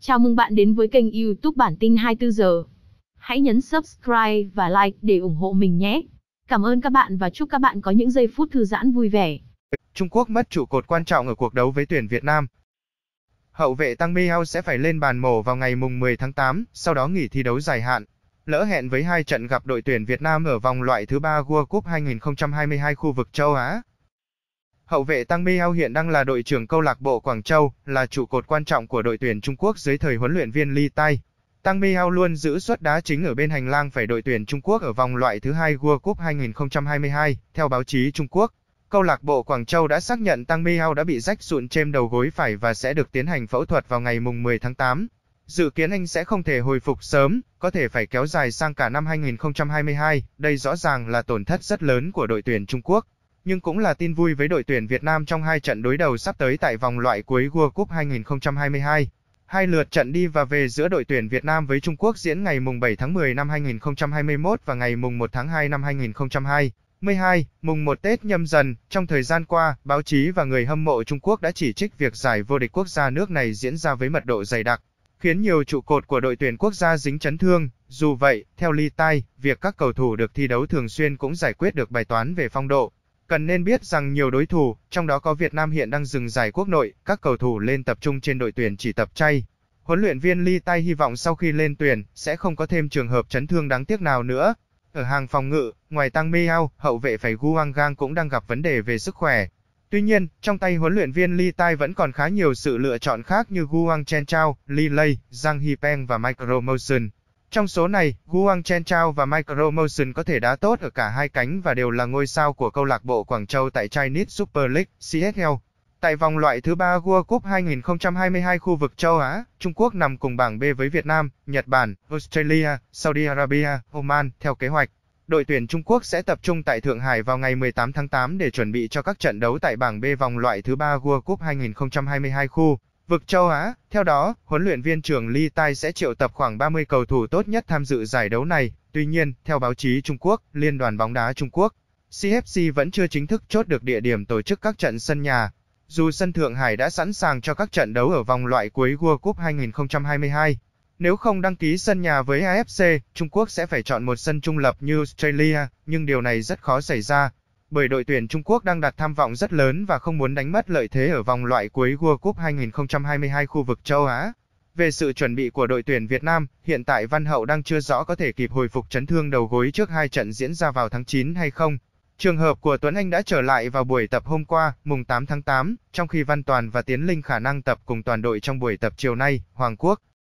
Chào mừng bạn đến với kênh YouTube Bản tin 24 giờ. Hãy nhấn subscribe và like để ủng hộ mình nhé. Cảm ơn các bạn và chúc các bạn có những giây phút thư giãn vui vẻ. Trung Quốc mất trụ cột quan trọng ở cuộc đấu với tuyển Việt Nam. Hậu vệ Tăng Mi sẽ phải lên bàn mổ vào ngày mùng 10 tháng 8, sau đó nghỉ thi đấu dài hạn. Lỡ hẹn với hai trận gặp đội tuyển Việt Nam ở vòng loại thứ ba World Cup 2022 khu vực châu Á, Hậu vệ Tăng Miao hiện đang là đội trưởng câu lạc bộ Quảng Châu, là trụ cột quan trọng của đội tuyển Trung Quốc dưới thời huấn luyện viên Li Tai. Tăng Miao luôn giữ suất đá chính ở bên hành lang phải đội tuyển Trung Quốc ở vòng loại thứ hai World Cup 2022, theo báo chí Trung Quốc. Câu lạc bộ Quảng Châu đã xác nhận Tăng Miao đã bị rách sụn trên đầu gối phải và sẽ được tiến hành phẫu thuật vào ngày mùng 10 tháng 8. Dự kiến anh sẽ không thể hồi phục sớm, có thể phải kéo dài sang cả năm 2022, đây rõ ràng là tổn thất rất lớn của đội tuyển Trung Quốc nhưng cũng là tin vui với đội tuyển Việt Nam trong hai trận đối đầu sắp tới tại vòng loại cuối World Cup 2022. Hai lượt trận đi và về giữa đội tuyển Việt Nam với Trung Quốc diễn ngày mùng 7 tháng 10 năm 2021 và ngày mùng 1 tháng 2 năm 2022, mùng 1 Tết nhâm dần, trong thời gian qua, báo chí và người hâm mộ Trung Quốc đã chỉ trích việc giải vô địch quốc gia nước này diễn ra với mật độ dày đặc, khiến nhiều trụ cột của đội tuyển quốc gia dính chấn thương. Dù vậy, theo Lee Tai, việc các cầu thủ được thi đấu thường xuyên cũng giải quyết được bài toán về phong độ, Cần nên biết rằng nhiều đối thủ, trong đó có Việt Nam hiện đang dừng giải quốc nội, các cầu thủ lên tập trung trên đội tuyển chỉ tập chay. Huấn luyện viên Lee Tai hy vọng sau khi lên tuyển, sẽ không có thêm trường hợp chấn thương đáng tiếc nào nữa. Ở hàng phòng ngự, ngoài Tăng Miao, hậu vệ phải Guang Gang cũng đang gặp vấn đề về sức khỏe. Tuy nhiên, trong tay huấn luyện viên Lee Tai vẫn còn khá nhiều sự lựa chọn khác như Guang Chen Chao, Lee Lei, Zhang Hipeng và Mike Romotion. Trong số này, Guang Chen Chao và Micromotion có thể đá tốt ở cả hai cánh và đều là ngôi sao của câu lạc bộ Quảng Châu tại Chinese Super League CSL. Tại vòng loại thứ ba World Cup 2022 khu vực châu Á, Trung Quốc nằm cùng bảng B với Việt Nam, Nhật Bản, Australia, Saudi Arabia, Oman theo kế hoạch. Đội tuyển Trung Quốc sẽ tập trung tại Thượng Hải vào ngày 18 tháng 8 để chuẩn bị cho các trận đấu tại bảng B vòng loại thứ ba World Cup 2022 khu vực châu Á. Theo đó, huấn luyện viên trưởng Li Tai sẽ triệu tập khoảng 30 cầu thủ tốt nhất tham dự giải đấu này. Tuy nhiên, theo báo chí Trung Quốc, Liên đoàn bóng đá Trung Quốc, CFC vẫn chưa chính thức chốt được địa điểm tổ chức các trận sân nhà. Dù sân Thượng Hải đã sẵn sàng cho các trận đấu ở vòng loại cuối World Cup 2022, nếu không đăng ký sân nhà với AFC, Trung Quốc sẽ phải chọn một sân trung lập như Australia, nhưng điều này rất khó xảy ra bởi đội tuyển Trung Quốc đang đặt tham vọng rất lớn và không muốn đánh mất lợi thế ở vòng loại cuối World Cup 2022 khu vực châu Á. Về sự chuẩn bị của đội tuyển Việt Nam, hiện tại Văn Hậu đang chưa rõ có thể kịp hồi phục chấn thương đầu gối trước hai trận diễn ra vào tháng 9 hay không. Trường hợp của Tuấn Anh đã trở lại vào buổi tập hôm qua, mùng 8 tháng 8, trong khi Văn Toàn và Tiến Linh khả năng tập cùng toàn đội trong buổi tập chiều nay, Hoàng Quốc.